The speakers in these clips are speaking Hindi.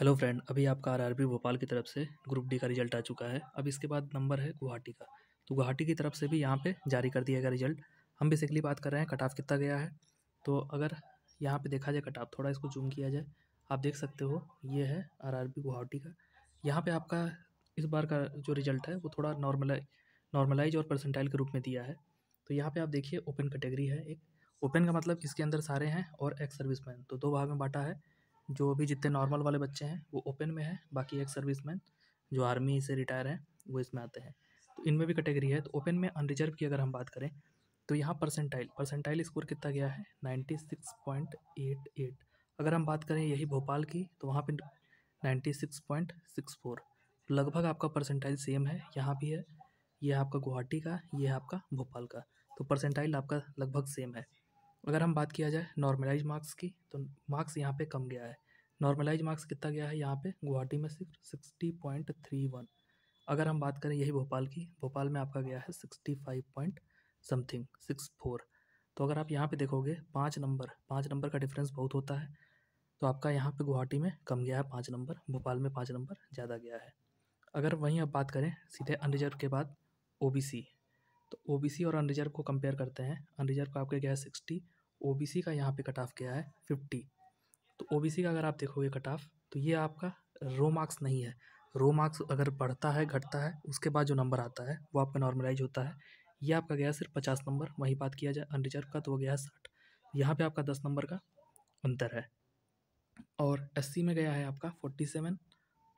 हेलो फ्रेंड अभी आपका आरआरबी भोपाल की तरफ से ग्रुप डी का रिजल्ट आ चुका है अब इसके बाद नंबर है गुवाहाटी का तो गुवाहाटी की तरफ से भी यहाँ पे जारी कर दिया गया रिजल्ट हम बेसिकली बात कर रहे हैं कट ऑफ कितना गया है तो अगर यहाँ पे देखा जाए कट ऑफ थोड़ा इसको जूम किया जाए आप देख सकते हो ये है बी गुवाहाटी का यहाँ पर आपका इस बार का जो रिजल्ट है वो थोड़ा नॉर्मलाइज नॉर्मलाइज और परसेंटाइल के रूप में दिया है तो यहाँ पर आप देखिए ओपन कैटेगरी है एक ओपन का मतलब इसके अंदर सारे हैं और एक्स सर्विसमैन तो दो भाग में बांटा है जो भी जितने नॉर्मल वाले बच्चे हैं वो ओपन में है बाकी एक सर्विस मैन जो आर्मी से रिटायर हैं वो इसमें आते हैं तो इनमें भी कैटेगरी है तो ओपन में अनरिजर्व की अगर हम बात करें तो यहाँ परसेंटाइल परसेंटाइल स्कोर कितना गया है ninety six point eight eight अगर हम बात करें यही भोपाल की तो वहाँ पर ninety six point six four लगभग आपका परसेंटाइल सेम है यहाँ भी है ये आपका गुवाहाटी का ये आपका भोपाल का तो परसेंटाइल आपका लगभग सेम है अगर हम बात किया जाए नॉर्मलाइज मार्क्स की तो मार्क्स यहाँ पे कम गया है नॉर्मलाइज मार्क्स कितना गया है यहाँ पे गुवाहाटी में सिर्फ सिक्सटी पॉइंट थ्री वन अगर हम बात करें यही भोपाल की भोपाल में आपका गया है sixty five point something six four तो अगर आप यहाँ पे देखोगे पाँच नंबर पाँच नंबर का डिफरेंस बहुत होता है तो आपका यहाँ पे गुवाहाटी में कम गया है पाँच नंबर भोपाल में पाँच नंबर ज़्यादा गया है अगर वहीं अब बात करें सीधे अनरिजर्व के बाद ओ तो ओ और अनरिजर्व को कंपेयर करते हैं अनरिजर्व का आपका गया है सिक्सटी ओ का यहाँ पे कट ऑफ गया है फिफ्टी तो ओ का अगर आप देखोगे कट ऑफ तो ये आपका रो मार्क्स नहीं है रो मार्क्स अगर बढ़ता है घटता है उसके बाद जो नंबर आता है वो आपका नॉर्मलाइज होता है ये आपका गया सिर्फ पचास नंबर वहीं बात किया जाए अनरिजर्व का तो वो गया साठ यहाँ पे आपका दस नंबर का अंतर है और एस में गया है आपका फोर्टी सेवन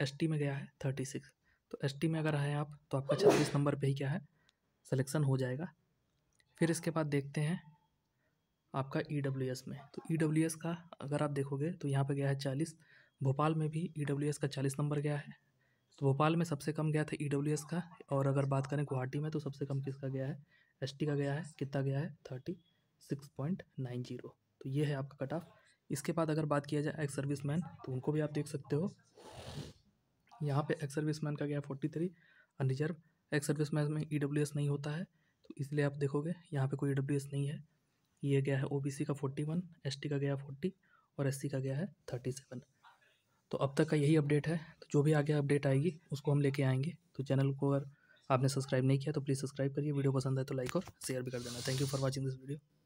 एस में गया है थर्टी सिक्स तो एस में अगर आए आप तो आपका छत्तीस नंबर पर ही क्या है सलेक्शन हो जाएगा फिर इसके बाद देखते हैं आपका ई e में तो ई e का अगर आप देखोगे तो यहाँ पर गया है चालीस भोपाल में भी ई e का चालीस नंबर गया है तो भोपाल में सबसे कम गया था ई का और अगर बात करें गुवाहाटी में तो सबसे कम किसका गया है एस का गया है कितना गया है thirty six point nine zero तो ये है आपका कट ऑफ इसके बाद अगर बात किया जाए एक्स सर्विस मैन तो उनको भी आप देख सकते हो यहाँ पे एक्स सर्विस मैन का गया है forty three unreserve ex service man में ई नहीं होता है तो इसलिए आप देखोगे यहाँ पे कोई ई नहीं है ये गया है ओबीसी का फोर्टी वन एस का गया फोर्टी और एससी का गया है थर्टी सेवन तो अब तक का यही अपडेट है तो जो भी आगे अपडेट आएगी उसको हम लेके आएंगे तो चैनल को अगर आपने सब्सक्राइब नहीं किया तो प्लीज़ सब्सक्राइब करिए वीडियो पसंद है तो लाइक और शेयर भी कर देना thank you for watching this video